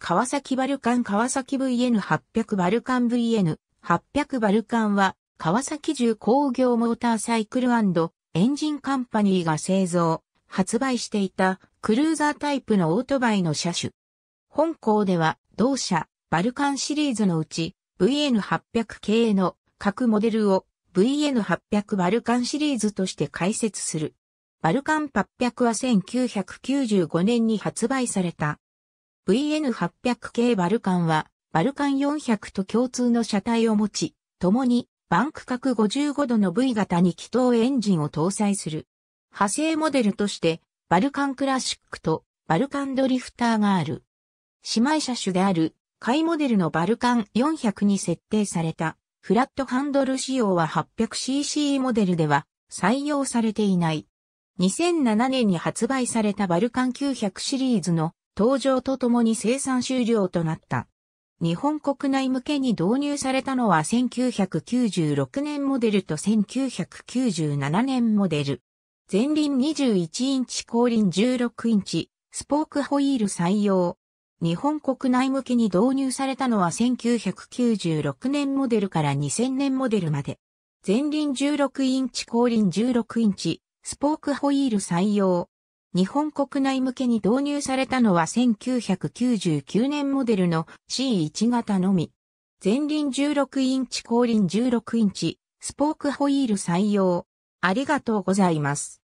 川崎バルカン川崎 VN800 バルカン VN800 バルカンは、川崎重工業モーターサイクルエンジンカンパニーが製造、発売していたクルーザータイプのオートバイの車種。本校では、同社、バルカンシリーズのうち、VN800 系の各モデルを VN800 バルカンシリーズとして解説する。バルカン800は1995年に発売された VN800 系バルカンは、バルカン400と共通の車体を持ち、共に、バンク角55度の V 型に気筒エンジンを搭載する。派生モデルとして、バルカンクラシックとバルカンドリフターがある。姉妹車種である、買モデルのバルカン400に設定された、フラットハンドル仕様は 800cc モデルでは採用されていない。2007年に発売されたバルカン900シリーズの登場とともに生産終了となった。日本国内向けに導入されたのは1996年モデルと1997年モデル。前輪21インチ後輪16インチ、スポークホイール採用。日本国内向けに導入されたのは1996年モデルから2000年モデルまで。前輪16インチ後輪16インチ、スポークホイール採用。日本国内向けに導入されたのは1999年モデルの C1 型のみ。前輪16インチ後輪16インチ、スポークホイール採用。ありがとうございます。